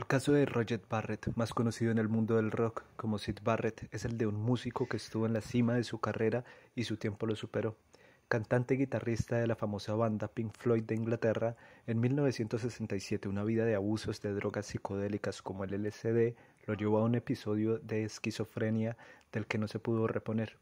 El caso de Roger Barrett, más conocido en el mundo del rock como Sid Barrett, es el de un músico que estuvo en la cima de su carrera y su tiempo lo superó. Cantante y guitarrista de la famosa banda Pink Floyd de Inglaterra, en 1967 una vida de abusos de drogas psicodélicas como el LSD lo llevó a un episodio de esquizofrenia del que no se pudo reponer.